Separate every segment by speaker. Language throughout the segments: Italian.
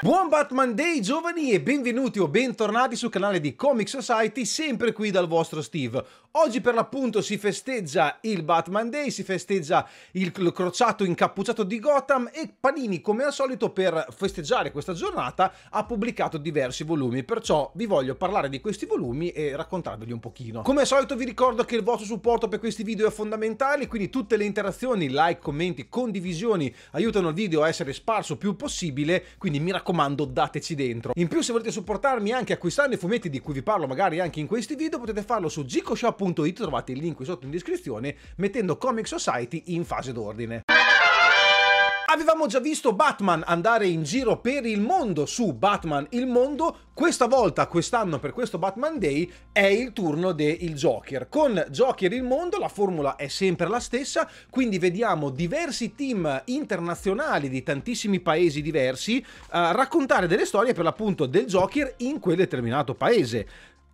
Speaker 1: Buon Batman Day giovani e benvenuti o bentornati sul canale di Comic Society, sempre qui dal vostro Steve. Oggi per l'appunto si festeggia il Batman Day, si festeggia il crociato incappucciato di Gotham e Panini come al solito per festeggiare questa giornata ha pubblicato diversi volumi, perciò vi voglio parlare di questi volumi e raccontarveli un pochino. Come al solito vi ricordo che il vostro supporto per questi video è fondamentale, quindi tutte le interazioni, like, commenti, condivisioni aiutano il video a essere sparso più possibile, quindi mi raccomando raccomando dateci dentro. In più se volete supportarmi anche acquistando i fumetti di cui vi parlo magari anche in questi video potete farlo su gicoshop.it, trovate il link qui sotto in descrizione, mettendo Comic Society in fase d'ordine. Avevamo già visto Batman andare in giro per il mondo su Batman il mondo, questa volta, quest'anno per questo Batman Day è il turno del Joker. Con Joker il mondo la formula è sempre la stessa, quindi vediamo diversi team internazionali di tantissimi paesi diversi eh, raccontare delle storie per l'appunto del Joker in quel determinato paese.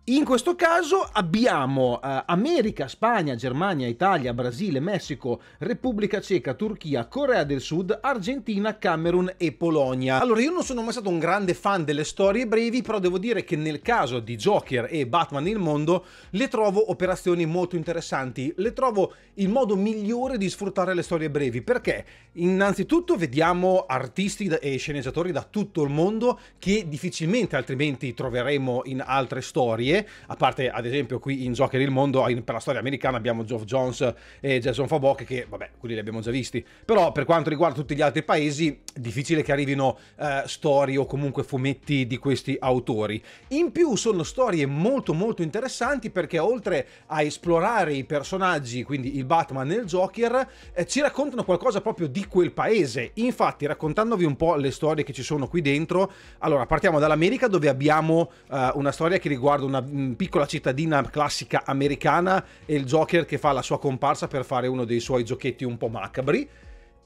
Speaker 1: In questo caso abbiamo eh, America, Spagna, Germania, Italia, Brasile, Messico, Repubblica Ceca, Turchia, Corea del Sud, Argentina, Camerun e Polonia. Allora, io non sono mai stato un grande fan delle storie brevi, però devo dire che nel caso di Joker e Batman il mondo le trovo operazioni molto interessanti, le trovo il modo migliore di sfruttare le storie brevi, perché innanzitutto vediamo artisti e sceneggiatori da tutto il mondo che difficilmente altrimenti troveremo in altre storie serie, a parte ad esempio qui in Joker il mondo, in, per la storia americana abbiamo Geoff Jones e Jason Fabok che vabbè, quelli li abbiamo già visti, però per quanto riguarda tutti gli altri paesi difficile che arrivino eh, storie o comunque fumetti di questi autori. In più sono storie molto molto interessanti perché oltre a esplorare i personaggi, quindi il Batman e il Joker, eh, ci raccontano qualcosa proprio di quel paese. Infatti raccontandovi un po' le storie che ci sono qui dentro, allora partiamo dall'America dove abbiamo eh, una storia che riguarda una mm, piccola cittadina classica americana e il Joker che fa la sua comparsa per fare uno dei suoi giochetti un po' macabri.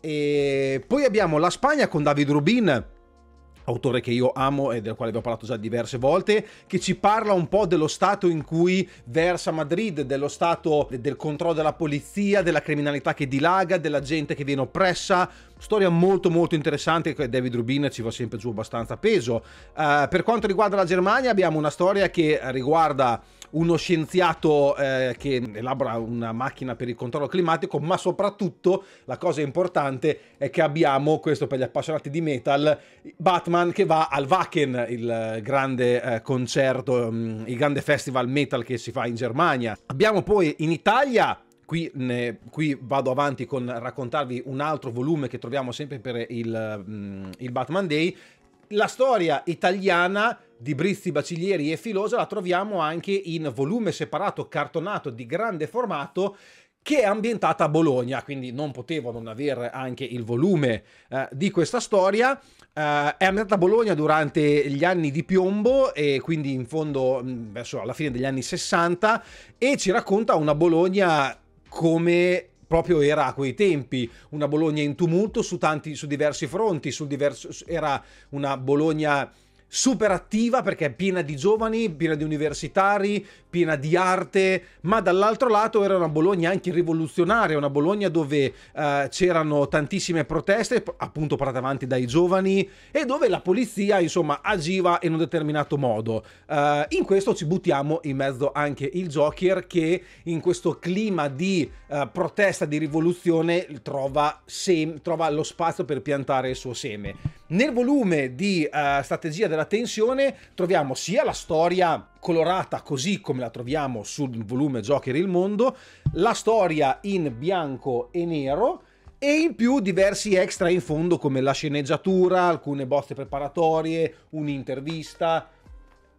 Speaker 1: E poi abbiamo la Spagna con David Rubin autore che io amo e del quale abbiamo parlato già diverse volte, che ci parla un po' dello stato in cui versa Madrid, dello stato del controllo della polizia, della criminalità che dilaga, della gente che viene oppressa, storia molto molto interessante che David Rubin ci va sempre giù abbastanza peso. Uh, per quanto riguarda la Germania abbiamo una storia che riguarda uno scienziato eh, che elabora una macchina per il controllo climatico, ma soprattutto la cosa importante è che abbiamo, questo per gli appassionati di metal, Batman che va al Wacken, il grande eh, concerto, mm, il grande festival metal che si fa in Germania. Abbiamo poi in Italia Qui, ne, qui, vado avanti con raccontarvi un altro volume che troviamo sempre per il, mm, il Batman Day. La storia italiana di Brizzi, Baciglieri e Filosa la troviamo anche in volume separato, cartonato di grande formato che è ambientata a Bologna, quindi non potevo non avere anche il volume eh, di questa storia. Eh, è ambientata a Bologna durante gli anni di piombo e quindi in fondo mm, verso la fine degli anni 60 e ci racconta una Bologna come proprio era a quei tempi, una Bologna in tumulto su, tanti, su diversi fronti, su diverso, era una Bologna super attiva perché è piena di giovani, piena di universitari, piena di arte, ma dall'altro lato era una Bologna anche rivoluzionaria, una Bologna dove eh, c'erano tantissime proteste, appunto portate avanti dai giovani, e dove la polizia, insomma, agiva in un determinato modo. Eh, in questo ci buttiamo in mezzo anche il Joker che in questo clima di eh, protesta, di rivoluzione, trova, trova lo spazio per piantare il suo seme. Nel volume di eh, strategia della tensione troviamo sia la storia colorata così come la troviamo sul volume Joker il mondo, la storia in bianco e nero e in più diversi extra in fondo come la sceneggiatura, alcune bozze preparatorie, un'intervista,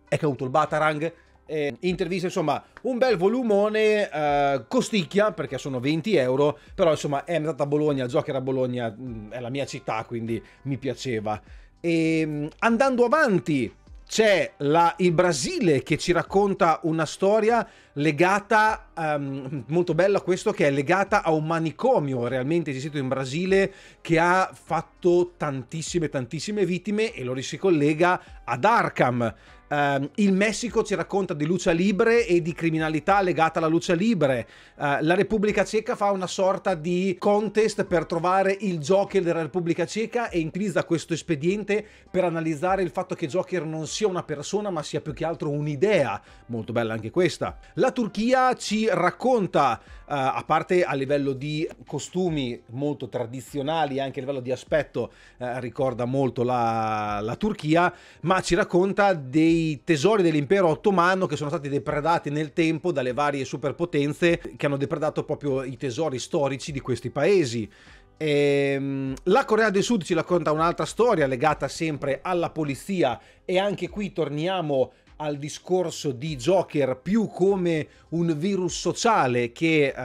Speaker 1: è caduto il Batarang, eh, interviste, insomma un bel volumone, eh, costicchia perché sono 20 euro, però insomma è andata a Bologna, il Joker a Bologna mm, è la mia città quindi mi piaceva. E ehm, andando avanti c'è la, il Brasile che ci racconta una storia legata, um, molto bella questo, che è legata a un manicomio realmente esistito in Brasile che ha fatto tantissime, tantissime vittime e lo si collega ad Arkham. Uh, il Messico ci racconta di luce libre e di criminalità legata alla luce libre. Uh, la Repubblica Ceca fa una sorta di contest per trovare il Joker della Repubblica Ceca e utilizza questo espediente per analizzare il fatto che Joker non sia una persona ma sia più che altro un'idea. Molto bella anche questa. La Turchia ci racconta eh, a parte a livello di costumi molto tradizionali, anche a livello di aspetto eh, ricorda molto la, la Turchia, ma ci racconta dei tesori dell'impero ottomano che sono stati depredati nel tempo dalle varie superpotenze che hanno depredato proprio i tesori storici di questi paesi. E, ehm, la Corea del Sud ci racconta un'altra storia legata sempre alla polizia e anche qui torniamo al discorso di Joker più come un virus sociale che uh,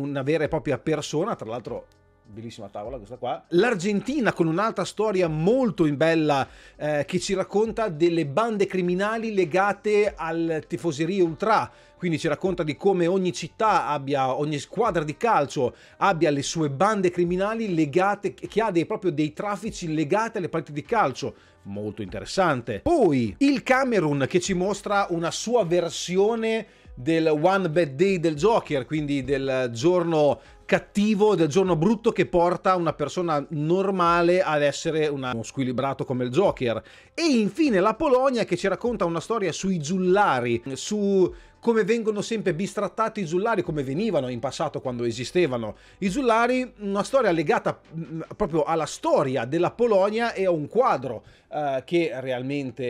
Speaker 1: una vera e propria persona, tra l'altro bellissima tavola questa qua. L'Argentina con un'altra storia molto bella eh, che ci racconta delle bande criminali legate al tifoserie ultra quindi ci racconta di come ogni città abbia, ogni squadra di calcio abbia le sue bande criminali legate, che ha dei, proprio dei traffici legati alle partite di calcio. Molto interessante. Poi il Camerun che ci mostra una sua versione del One Bad Day del Joker, quindi del giorno cattivo, del giorno brutto che porta una persona normale ad essere una, uno squilibrato come il Joker. E infine la Polonia che ci racconta una storia sui giullari, su come vengono sempre bistrattati i zullari, come venivano in passato quando esistevano. I zullari, una storia legata mm, proprio alla storia della Polonia e a un quadro eh, che realmente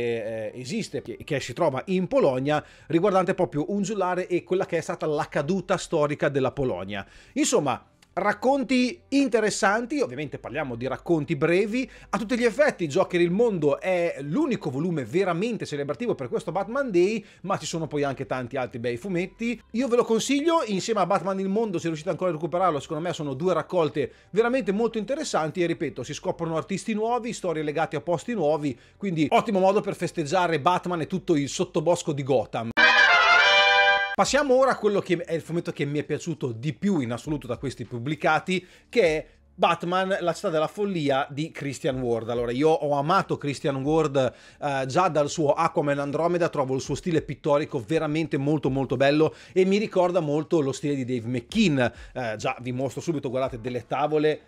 Speaker 1: eh, esiste, che, che, si trova in Polonia, riguardante proprio un zullare e quella che è stata la caduta storica della Polonia. Insomma, racconti interessanti, ovviamente parliamo di racconti brevi, a tutti gli effetti Joker il mondo è l'unico volume veramente celebrativo per questo Batman Day, ma ci sono poi anche tanti altri bei fumetti. Io ve lo consiglio, insieme a Batman il mondo, se riuscite ancora a recuperarlo, secondo me sono due raccolte veramente molto interessanti e ripeto, si scoprono artisti nuovi, storie legate a posti nuovi, quindi ottimo modo per festeggiare Batman e tutto il sottobosco di Gotham. Passiamo ora a quello che è il fumetto che mi è piaciuto di più in assoluto da questi pubblicati, che è Batman, la città della follia di Christian Ward. Allora, io ho amato Christian Ward eh, già dal suo Aquaman Andromeda, trovo il suo stile pittorico veramente molto molto bello e mi ricorda molto lo stile di Dave McKean. Eh, già vi mostro subito, guardate, delle tavole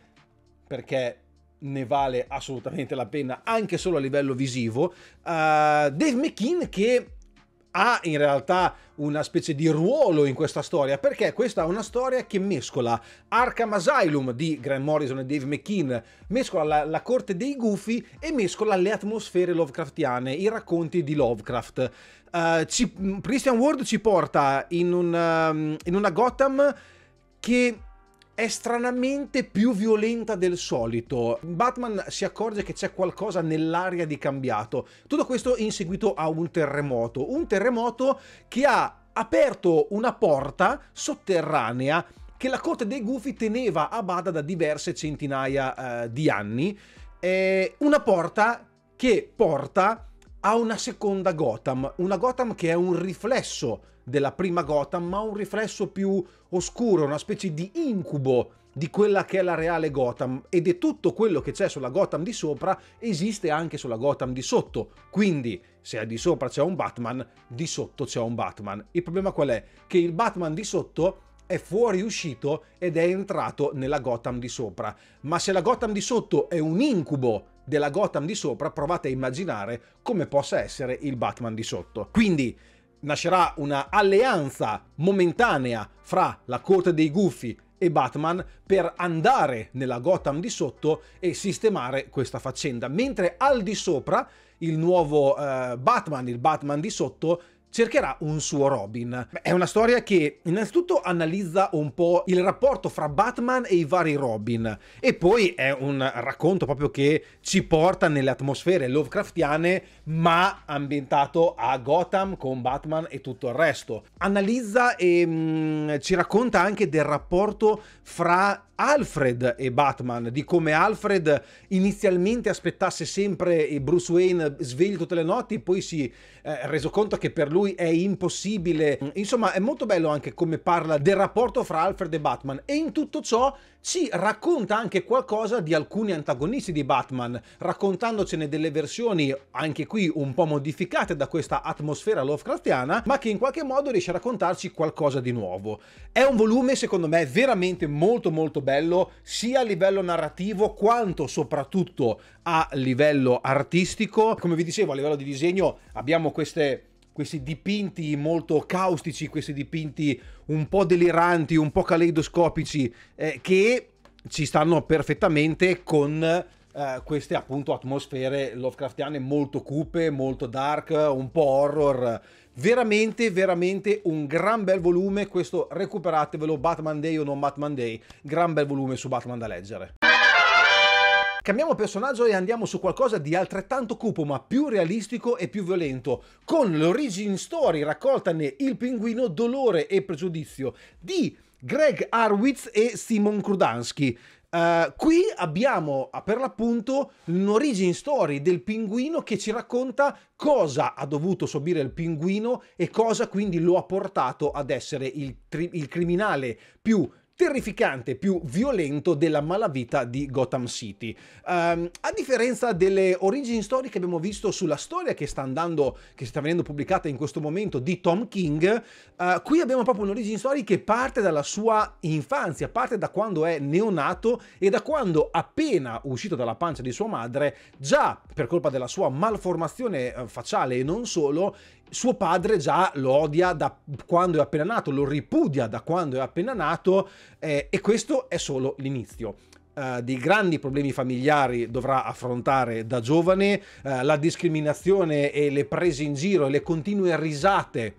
Speaker 1: perché ne vale assolutamente la pena anche solo a livello visivo. Uh, Dave McKean che ha in realtà una specie di ruolo in questa storia, perché questa è una storia che mescola Arkham Asylum di Graham Morrison e Dave McKean, mescola la, la corte dei gufi e mescola le atmosfere Lovecraftiane, i racconti di Lovecraft. Uh, ci, Christian Ward ci porta in, un, um, in una Gotham che è stranamente più violenta del solito. Batman si accorge che c'è qualcosa nell'aria di cambiato. Tutto questo in seguito a un terremoto. Un terremoto che ha aperto una porta sotterranea che la corte dei gufi teneva a bada da diverse centinaia eh, di anni. Eh, una porta che porta ha una seconda Gotham, una Gotham che è un riflesso della prima Gotham, ma un riflesso più oscuro, una specie di incubo di quella che è la reale Gotham ed è tutto quello che c'è sulla Gotham di sopra esiste anche sulla Gotham di sotto. Quindi, se di sopra c'è un Batman, di sotto c'è un Batman. Il problema qual è? Che il Batman di sotto è fuoriuscito ed è entrato nella Gotham di sopra. Ma se la Gotham di sotto è un incubo della Gotham di sopra, provate a immaginare come possa essere il Batman di sotto. Quindi nascerà una alleanza momentanea fra la corte dei gufi e Batman per andare nella Gotham di sotto e sistemare questa faccenda, mentre al di sopra il nuovo eh, Batman, il Batman di sotto, cercherà un suo Robin. è una storia che innanzitutto analizza un po' il rapporto fra Batman e i vari Robin e poi è un racconto proprio che ci porta nelle atmosfere Lovecraftiane ma ambientato a Gotham con Batman e tutto il resto. Analizza e mh, mm, ci racconta anche del rapporto fra Alfred e Batman, di come Alfred inizialmente aspettasse sempre Bruce Wayne sveglio tutte le notti e poi si è eh, reso conto che per lui è impossibile. Mm. Insomma, è molto bello anche come parla del rapporto fra Alfred e Batman e in tutto ciò ci racconta anche qualcosa di alcuni antagonisti di Batman, raccontandocene delle versioni, anche qui un po' modificate da questa atmosfera Lovecraftiana, ma che in qualche modo riesce a raccontarci qualcosa di nuovo. È un volume, secondo me, veramente molto molto bello, sia a livello narrativo quanto soprattutto a livello artistico. Come vi dicevo, a livello di disegno abbiamo queste questi dipinti molto caustici, questi dipinti un po' deliranti, un po' caleidoscopici, eh, che ci stanno perfettamente con eh, queste appunto atmosfere Lovecraftiane molto cupe, molto dark, un po' horror. Veramente, veramente un gran bel volume, questo recuperatevelo, Batman Day o non Batman Day, gran bel volume su Batman da leggere. Cambiamo personaggio e andiamo su qualcosa di altrettanto cupo ma più realistico e più violento, con l'origin story raccolta ne Il pinguino, Dolore e Pregiudizio di Greg Arwitz e Simon Krudansky. Uh, qui abbiamo per l'appunto un'origin story del pinguino che ci racconta cosa ha dovuto subire il pinguino e cosa quindi lo ha portato ad essere il, il criminale più terrificante, più violento della malavita di Gotham City. Um, a differenza delle origini storiche che abbiamo visto sulla storia che sta andando, che sta venendo pubblicata in questo momento di Tom King, uh, qui abbiamo proprio un'origine storica che parte dalla sua infanzia, parte da quando è neonato e da quando appena uscito dalla pancia di sua madre, già per colpa della sua malformazione eh, facciale e non solo, suo padre già lo odia da quando è appena nato, lo ripudia da quando è appena nato eh, e questo è solo l'inizio. Uh, dei grandi problemi familiari dovrà affrontare da giovane, uh, la discriminazione e le prese in giro e le continue risate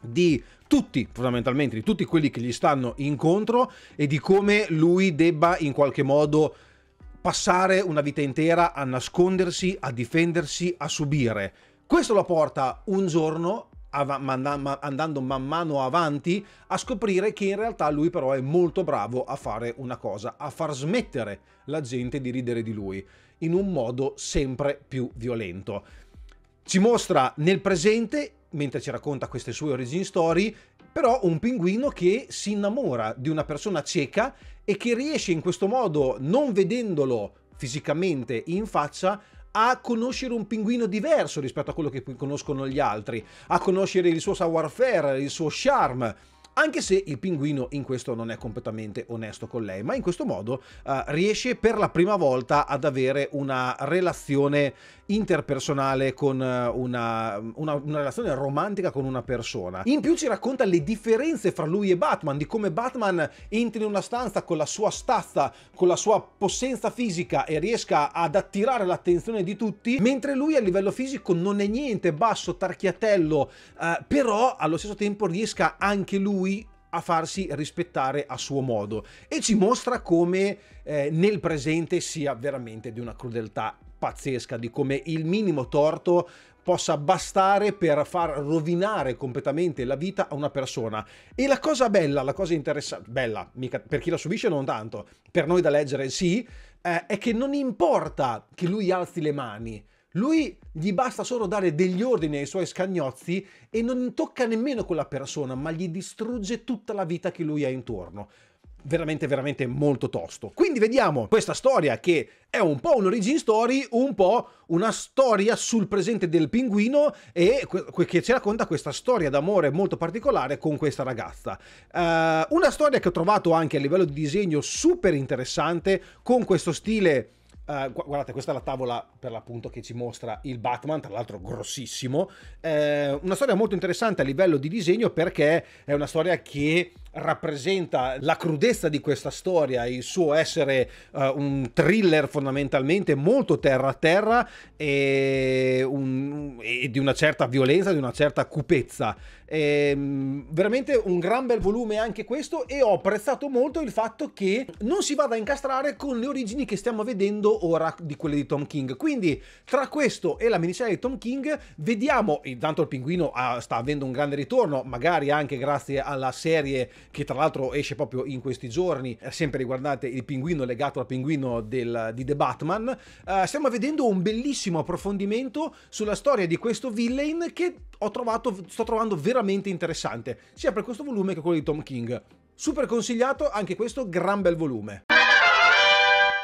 Speaker 1: di tutti, fondamentalmente, di tutti quelli che gli stanno incontro e di come lui debba in qualche modo passare una vita intera a nascondersi, a difendersi, a subire questo lo porta un giorno, andando man mano avanti, a scoprire che in realtà lui però è molto bravo a fare una cosa, a far smettere la gente di ridere di lui, in un modo sempre più violento. Ci mostra nel presente, mentre ci racconta queste sue origin story, però un pinguino che si innamora di una persona cieca e che riesce in questo modo, non vedendolo fisicamente in faccia, a conoscere un pinguino diverso rispetto a quello che conoscono gli altri, a conoscere il suo savoir-faire, il suo charme. Anche se il pinguino in questo non è completamente onesto con lei, ma in questo modo uh, riesce per la prima volta ad avere una relazione interpersonale con eh, una, una, una, relazione romantica con una persona. In più ci racconta le differenze fra lui e Batman, di come Batman entri in una stanza con la sua stazza, con la sua possenza fisica e riesca ad attirare l'attenzione di tutti, mentre lui a livello fisico non è niente, basso, tarchiatello, eh, però allo stesso tempo riesca anche lui a farsi rispettare a suo modo e ci mostra come eh, nel presente sia veramente di una crudeltà pazzesca di come il minimo torto possa bastare per far rovinare completamente la vita a una persona. E la cosa bella, la cosa interessante, bella, mica, per chi la subisce non tanto, per noi da leggere sì, eh, è che non importa che lui alzi le mani, lui gli basta solo dare degli ordini ai suoi scagnozzi e non tocca nemmeno quella persona, ma gli distrugge tutta la vita che lui ha intorno veramente veramente molto tosto. Quindi vediamo questa storia che è un po' un origin story, un po' una storia sul presente del pinguino e che ci racconta questa storia d'amore molto particolare con questa ragazza. Uh, una storia che ho trovato anche a livello di disegno super interessante con questo stile Uh, guardate, questa è la tavola per l'appunto che ci mostra il Batman, tra l'altro grossissimo. Uh, una storia molto interessante a livello di disegno perché è una storia che rappresenta la crudezza di questa storia, il suo essere uh, un thriller fondamentalmente molto terra a terra e, un, e di una certa violenza, di una certa cupezza. Ehm, veramente un gran bel volume anche questo e ho apprezzato molto il fatto che non si vada a incastrare con le origini che stiamo vedendo ora di quelle di Tom King. Quindi tra questo e la miniserie di Tom King vediamo, intanto il pinguino ha, ah, sta avendo un grande ritorno, magari anche grazie alla serie che tra l'altro esce proprio in questi giorni, eh, sempre riguardante il pinguino legato al pinguino del, di The Batman. Uh, stiamo vedendo un bellissimo approfondimento sulla storia di questo villain che ho trovato, sto trovando veramente veramente interessante, sia per questo volume che quello di Tom King. Super consigliato, anche questo gran bel volume.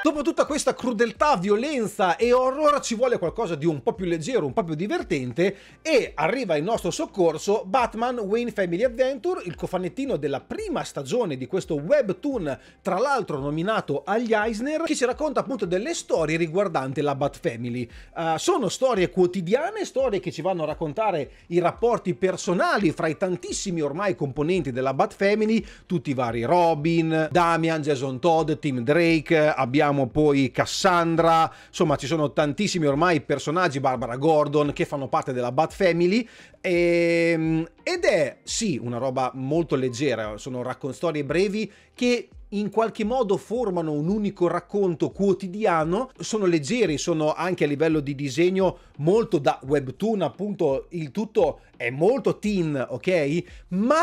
Speaker 1: Dopo tutta questa crudeltà, violenza e horror ci vuole qualcosa di un po' più leggero, un po' più divertente e arriva in nostro soccorso Batman Wayne Family Adventure, il cofanettino della prima stagione di questo webtoon, tra l'altro nominato agli Eisner, che ci racconta appunto delle storie riguardanti la Bat Family. Uh, sono storie quotidiane, storie che ci vanno a raccontare i rapporti personali fra i tantissimi ormai componenti della Bat Family, tutti i vari Robin, Damian, Jason Todd, Tim Drake, abbiamo abbiamo poi Cassandra, insomma ci sono tantissimi ormai personaggi, Barbara Gordon, che fanno parte della Bat Family, e, ehm, ed è sì una roba molto leggera, sono raccon- storie brevi che in qualche modo formano un unico racconto quotidiano, sono leggeri, sono anche a livello di disegno molto da webtoon, appunto il tutto è molto teen, ok? Ma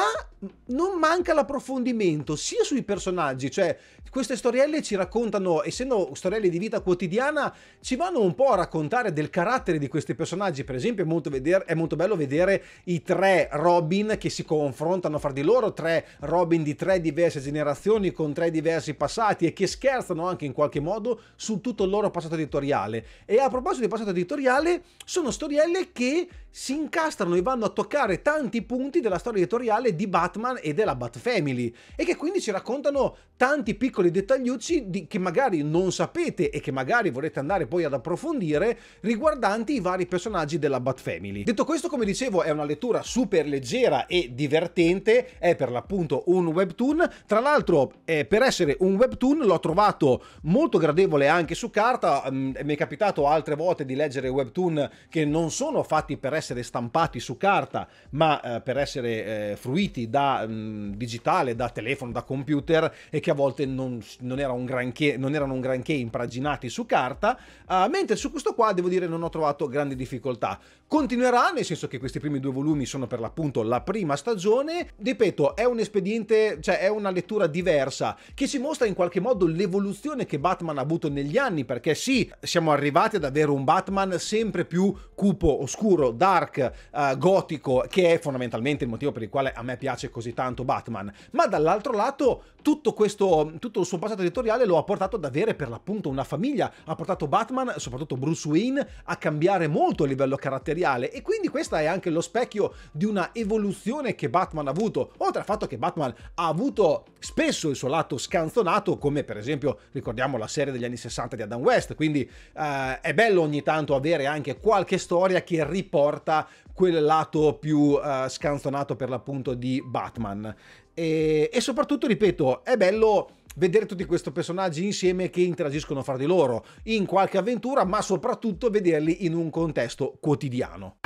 Speaker 1: non manca l'approfondimento sia sui personaggi, cioè queste storielle ci raccontano, essendo storielle di vita quotidiana, ci vanno un po' a raccontare del carattere di questi personaggi. Per esempio, è molto, vedere, è molto bello vedere i tre Robin che si confrontano fra di loro, tre Robin di tre diverse generazioni con tre diversi passati e che scherzano anche in qualche modo su tutto il loro passato editoriale. E a proposito di passato editoriale, sono storielle che si incastrano e vanno a toccare tanti punti della storia editoriale di Batman e della Bat Family e che quindi ci raccontano tanti piccoli dettagliucci di, che magari non sapete e che magari vorrete andare poi ad approfondire riguardanti i vari personaggi della Bat Family. Detto questo, come dicevo, è una lettura super leggera e divertente, è per l'appunto un webtoon, tra l'altro eh, per essere un webtoon l'ho trovato molto gradevole anche su carta, mm, mi è capitato altre volte di leggere webtoon che non sono fatti per essere stampati su carta, ma eh, per essere eh, fruiti da mh, mm, digitale, da telefono, da computer e che a volte non, non, era granché, non erano un granché impraginati su carta, uh, mentre su questo qua devo dire non ho trovato grandi difficoltà. Continuerà, nel senso che questi primi due volumi sono per l'appunto la prima stagione, ripeto, è un espediente, cioè è una lettura diversa che ci mostra in qualche modo l'evoluzione che Batman ha avuto negli anni, perché sì, siamo arrivati ad avere un Batman sempre più cupo, oscuro, da dark uh, gotico che è fondamentalmente il motivo per il quale a me piace così tanto Batman, ma dall'altro lato tutto questo, tutto il suo passato editoriale lo ha portato ad avere per l'appunto una famiglia, ha portato Batman, soprattutto Bruce Wayne, a cambiare molto a livello caratteriale e quindi questo è anche lo specchio di una evoluzione che Batman ha avuto, oltre al fatto che Batman ha avuto spesso il suo lato scanzonato, come per esempio ricordiamo la serie degli anni 60 di Adam West, quindi eh, è bello ogni tanto avere anche qualche storia che riporta porta quel lato più uh, scanzonato per l'appunto di Batman. E, e soprattutto, ripeto, è bello vedere tutti questi personaggi insieme che interagiscono fra di loro in qualche avventura, ma soprattutto vederli in un contesto quotidiano.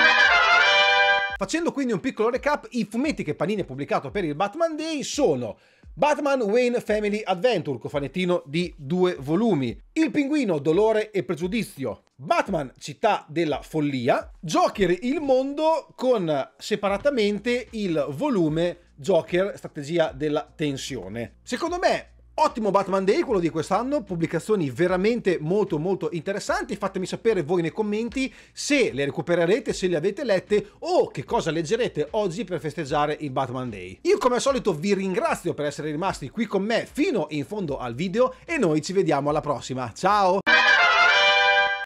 Speaker 1: Facendo quindi un piccolo recap, i fumetti che Panini ha pubblicato per il Batman Day sono Batman Wayne Family Adventure, cofanettino di due volumi, Il pinguino, dolore e pregiudizio, Batman Città della follia, Joker il mondo con separatamente il volume Joker strategia della tensione. Secondo me Ottimo Batman Day, quello di quest'anno, pubblicazioni veramente molto molto interessanti, fatemi sapere voi nei commenti se le recupererete, se le avete lette o che cosa leggerete oggi per festeggiare il Batman Day. Io come al solito vi ringrazio per essere rimasti qui con me fino in fondo al video e noi ci vediamo alla prossima, ciao!